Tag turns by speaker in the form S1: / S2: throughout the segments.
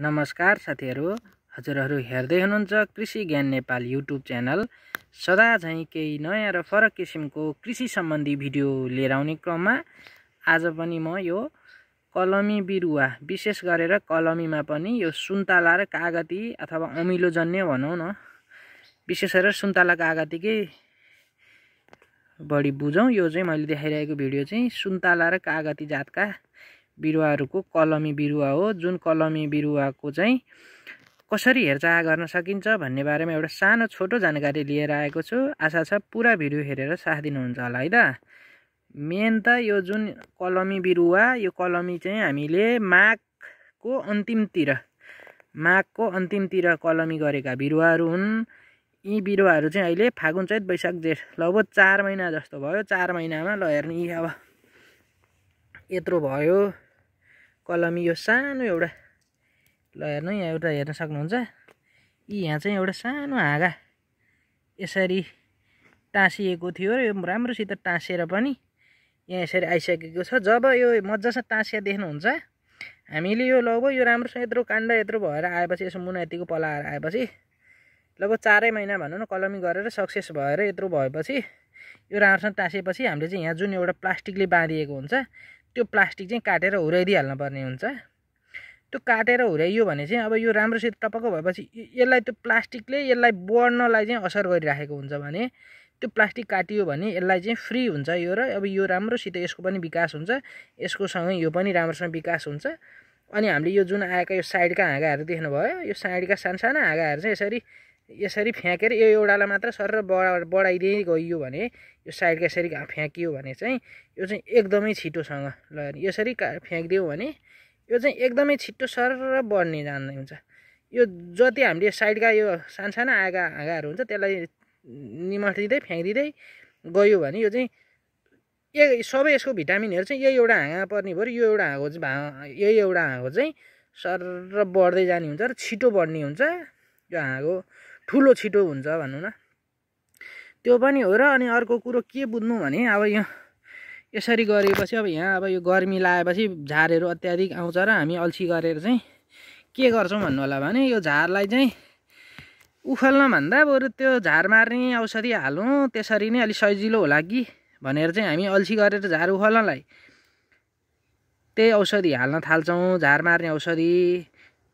S1: नमस्कार साथीहरू हजुरहरू हेर्दै हुनुहुन्छ कृषि ज्ञान नेपाल युट्युब च्यानल सदा झैँ केही नयाँ र फरक किसिमको कृषि सम्बन्धी भिडियो लिएर आउने क्रममा आज पनि म यो कलमी बिरुवा विशेष गरेर कलमीमा पनि यो सुन्तला र कागती अथवा अमिलोजन्य भनौँ न विशेष गरेर सुन्तला कागतीकै बढी बुझौँ यो चाहिँ मैले देखाइरहेको भिडियो चाहिँ सुन्तला र कागती जातका बिरुवाहरूको कलमी बिरुवा हो जुन कलमी बिरुवाको चाहिँ कसरी हेरचाह गर्न सकिन्छ भन्ने बारेमा एउटा सानो छोटो जानकारी लिएर आएको छु आशा छ पुरा भिडियो हेरेर साथ दिनुहुन्छ होला है त मेन त यो जुन कलमी बिरुवा यो कलमी चाहिँ हामीले माघको अन्तिमतिर माघको अन्तिमतिर कलमी गरेका बिरुवाहरू हुन् यी बिरुवाहरू चाहिँ अहिले फागुन चैत वैशाख जेठ लगभग चार महिना जस्तो भयो चार महिनामा ल हेर्नु यी अब यत्रो भयो कलमी यो सानो एउटा ल हेर्नु यहाँ एउटा हेर्न सक्नुहुन्छ यी यहाँ चाहिँ एउटा सानो हाँगा यसरी टाँसिएको थियो यो राम्रोसित टाँसेर पनि यहाँ यसरी आइसकेको छ जब यो मजासँग टाँसिया देख्नुहुन्छ हामीले यो लगभग यो राम्रोसँग यत्रो काण्ड यत्रो भएर आएपछि यसो मुनातिको पलाएर आएपछि लगभग चारै महिना भनौँ न कलमी गरेर सक्सेस भएर यत्रो भएपछि यो राम्रोसँग टाँसेपछि हामीले चाहिँ यहाँ जुन एउटा प्लास्टिकले बाँधिएको हुन्छ त्यो प्लास्टिक चाहिँ काटेर हुर्याइदिइहाल्नु पर्ने हुन्छ त्यो काटेर हुर्याइयो भने चाहिँ अब यो राम्रोसित टपक्क भएपछि यसलाई त्यो प्लास्टिकले यसलाई बढ्नलाई चाहिँ असर गरिराखेको हुन्छ भने त्यो प्लास्टिक काटियो भने यसलाई चाहिँ फ्री हुन्छ यो र अब यो राम्रोसित यसको पनि विकास हुन्छ यसको सँगै यो पनि राम्रोसँग विकास हुन्छ अनि हामीले यो जुन आएका यो साइडका हाँगाहरू देख्नुभयो यो साइडका सानसाना हाँगाहरू चाहिँ यसरी यसरी फ्याँकेर यो एउटालाई मात्र सर बढा बढाइदिए गइयो भने यो साइडका यसरी फ्याँकियो भने चाहिँ यो चाहिँ एकदमै छिटोसँग ल यसरी का फ्याँकिदियो भने यो चाहिँ एकदमै छिटो सर बढ्ने जाने हुन्छ यो जति हामीले साइडका यो सानसाना आएका हाँगाहरू हुन्छ त्यसलाई निमटिँदै फ्याँकिदिँदै गयो भने यो चाहिँ ए सबै यसको भिटामिनहरू चाहिँ यही एउटा हाँगा पर्ने भयो यो एउटा हाँगो चाहिँ यही एउटा हाँगो चाहिँ सर बढ्दै जाने हुन्छ र छिटो बढ्ने हुन्छ यो हाँगो ठुलो छिटो हुन्छ भनौँ न त्यो पनि हो र अनि अर्को कुरो के बुझ्नु भने अब यो यसरी गरेपछि अब यहाँ अब यो गर्मी लगाएपछि झारहरू अत्याधिक आउँछ र हामी अल्छी गरेर चाहिँ के गर्छौँ भन्नु होला भने यो झारलाई चाहिँ भन्दा बरु त्यो झार मार्ने औषधि हालौँ त्यसरी नै अलिक सजिलो होला कि भनेर चाहिँ हामी अल्छी गरेर झार उखाल्नलाई त्यही औषधि हाल्न थाल्छौँ झार मार्ने औषधि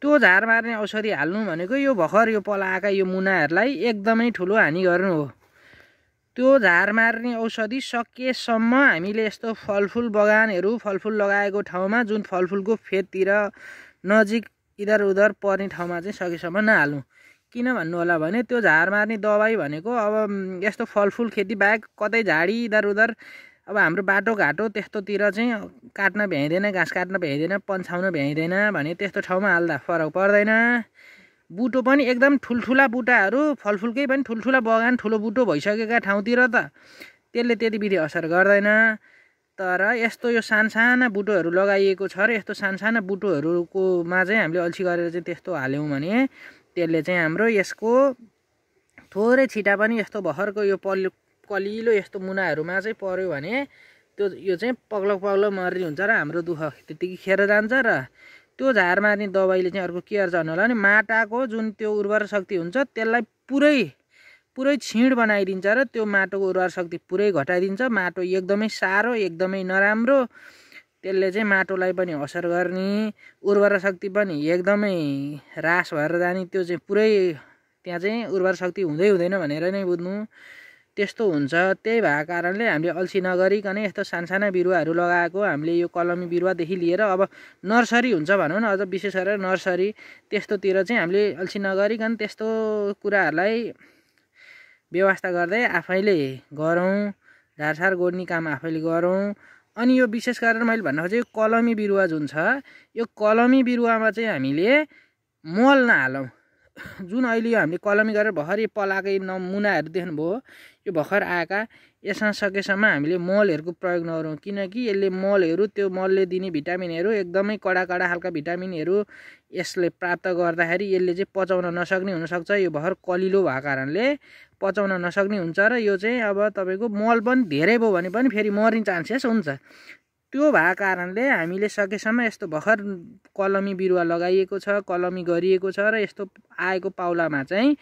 S1: त्यो झार मार्ने औषधि हाल्नु भनेको यो भर्खर यो पलाएका यो मुनाहरूलाई एकदमै ठुलो हानि गर्नु हो त्यो झार मार्ने औषधि सकेसम्म हामीले यस्तो फलफुल बगानहरू फलफुल लगाएको ठाउँमा जुन फलफुलको फेदतिर नजिक इधर उधर पर्ने ठाउँमा चाहिँ सकेसम्म नहाल्नु किन भन्नु होला भने त्यो झार मार्ने दबाई भनेको अब यस्तो फलफुल खेतीबाहेक कतै झाडी इधर उधर अब हाम्रो बाटोघाटो त्यस्तोतिर चाहिँ काट्न भ्याइँदैन घाँस काट्न भ्याइँदैन पन्छाउन भ्याइँदैन भने त्यस्तो ठाउँमा हाल्दा फरक पर्दैन बुटो पनि एकदम ठुल्ठुला बुटाहरू फलफुलकै पनि ठुल्ठुला बगान ठुलो बुटो भइसकेका ठाउँतिर त त्यसले त्यति विधि असर गर्दैन तर यस्तो यो सानसाना बुटोहरू लगाइएको छ र यस्तो सानसाना बुटोहरूकोमा चाहिँ हामीले अल्छी गरेर चाहिँ त्यस्तो हाल्यौँ भने त्यसले चाहिँ हाम्रो यसको थोरै छिटा पनि यस्तो भर्खरको यो पल कलिलो यस्तो मुनाहरूमा चाहिँ पऱ्यो भने त्यो यो चाहिँ पग्लो पग्लो मर्ने हुन्छ र हाम्रो दुःख त्यतिकै खेर जान्छ र त्यो झार मार्ने दबाईले चाहिँ अर्को के गर्छ होला नि माटाको जुन त्यो उर्वर शक्ति हुन्छ त्यसलाई पुरै पुरै छिँड बनाइदिन्छ र त्यो माटोको उर्वर शक्ति पुरै घटाइदिन्छ माटो एकदमै साह्रो एकदमै नराम्रो त्यसले चाहिँ माटोलाई पनि असर गर्ने उर्वर शक्ति पनि एकदमै रास भएर जाने त्यो चाहिँ पुरै त्यहाँ चाहिँ उर्वर शक्ति हुँदै हुँदैन भनेर नै बुझ्नु त्यस्तो हुन्छ त्यही भएको कारणले हामीले अल्छी नगरिकन यस्तो सानसाना बिरुवाहरू लगाएको हामीले यो कलमी बिरुवादेखि लिएर अब नर्सरी हुन्छ भनौँ न अझ विशेष गरेर नर्सरी त्यस्तोतिर चाहिँ हामीले अल्छी नगरिकन त्यस्तो कुराहरूलाई व्यवस्था गर्दै आफैले गरौँ झारसार गोड्ने काम आफैले गरौँ अनि यो विशेष गरेर मैले भन्न खोजेँ यो कलमी बिरुवा जुन छ यो कलमी बिरुवामा चाहिँ हामीले मल नहालौँ जुन अहिले हामीले कलमी गरेर भर्खरै पलाएकै नमुनाहरू देख्नुभयो यो भर्खर आएका यसमा सकेसम्म हामीले मलहरूको प्रयोग नगरौँ किनकि यसले मलहरू त्यो मलले दिने भिटामिनहरू एकदमै कडा कडा खालका भिटामिनहरू यसले प्राप्त गर्दाखेरि यसले चाहिँ पचाउन नसक्ने हुनसक्छ यो भर्खर कलिलो भएको कारणले पचाउन नसक्ने हुन्छ र यो चाहिँ अब तपाईँको मल पनि धेरै भयो भने पनि फेरि मर्ने चान्सेस हुन्छ त्यो भएको कारणले हामीले सकेसम्म यस्तो भर्खर कलमी बिरुवा लगाइएको छ कलमी गरिएको छ र यस्तो आएको पाउलामा चाहिँ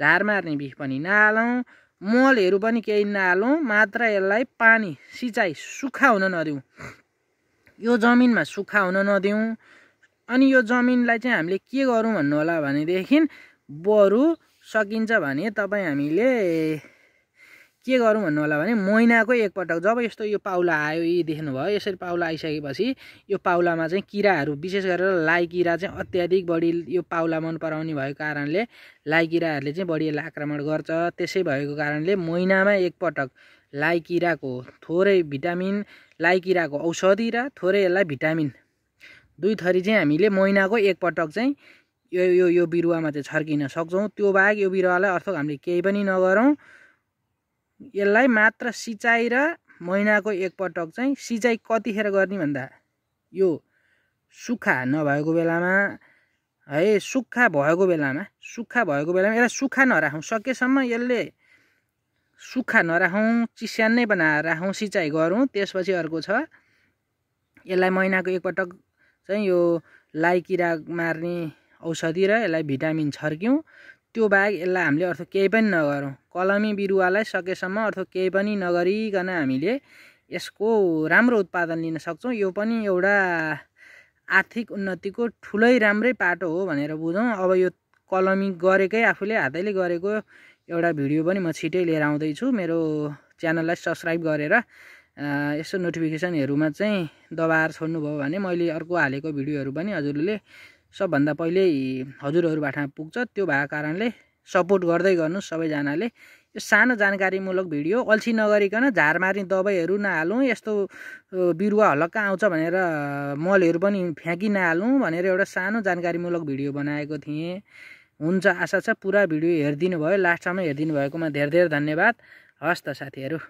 S1: झार मार्ने बिख पनि नहालौँ मलहरू पनि केही नहालौँ मात्र यसलाई पानी सिँचाइ सुक्खा हुन नदिउँ यो जमिनमा सुक्खा हुन नदिउँ अनि यो जमिनलाई चाहिँ हामीले के गरौँ भन्नु होला भनेदेखि बरु सकिन्छ भने तपाईँ हामीले के गरौँ भन्नु होला भने महिनाको एकपटक जब यस्तो यो पाउला आयो यी देख्नुभयो यसरी पाउला आइसकेपछि यो पाउलामा चाहिँ किराहरू विशेष गरेर लाइ किरा चाहिँ अत्याधिक बढी यो पाउला मन पराउने भएको कारणले लाइ किराहरूले चाहिँ बढी यसलाई आक्रमण गर्छ त्यसै भएको कारणले महिनामा एकपटक लाइ किराको थोरै भिटामिन लाइ किराको औषधि र थोरै यसलाई भिटामिन दुई थरी चाहिँ हामीले महिनाको एकपटक चाहिँ यो यो यो बिरुवामा चाहिँ छर्किन सक्छौँ त्यो बाहेक यो बिरुवालाई अर्थ हामीले केही पनि नगरौँ यसलाई मात्र सिँचाइ र महिनाको एकपटक चाहिँ सिँचाइ कतिखेर गर्ने भन्दा यो सुक्खा नभएको बेलामा है सुक्खा भएको बेलामा सुक्खा भएको बेलामा यसलाई सुक्खा नराखौँ सकेसम्म यसले सुक्खा नराखौँ चिस्यान नै बनाएर राखौँ सिँचाइ गरौँ त्यसपछि अर्को छ यसलाई महिनाको एकपटक चाहिँ यो लाइकिरा मार्ने औषधि र यसलाई भिटामिन छर्क्यौँ त्यो बाहेक यसलाई हामीले अर्थ केही पनि नगरौँ कलमी बिरुवालाई सकेसम्म अर्थ केही पनि नगरिकन हामीले यसको राम्रो उत्पादन लिन सक्छौँ यो पनि एउटा आर्थिक उन्नतिको ठुलै राम्रै पाटो हो भनेर बुझौँ अब यो कलमी गरेकै आफूले हातैले गरेको एउटा भिडियो पनि म छिटै लिएर आउँदैछु मेरो च्यानललाई सब्सक्राइब गरेर यसो नोटिफिकेसनहरूमा चाहिँ दबाएर छोड्नुभयो भने मैले अर्को हालेको भिडियोहरू पनि हजुरले सबभन्दा पहिल्यै हजुरहरूबाट पुग्छ त्यो भएको कारणले सपोर्ट गर्दै गर्नु सबैजनाले यो सानो जानकारीमूलक भिडियो अल्छी नगरिकन झार मार्ने दबाईहरू नहालौँ यस्तो बिरुवा हलक्का आउँछ भनेर मलहरू पनि फ्याँकि नहालौँ भनेर एउटा सानो जानकारीमूलक भिडियो बनाएको थिएँ हुन्छ आशा छ पुरा भिडियो हेरिदिनु भयो लास्टसम्म हेरिदिनु भएकोमा धेरै धेरै धन्यवाद हस् त साथीहरू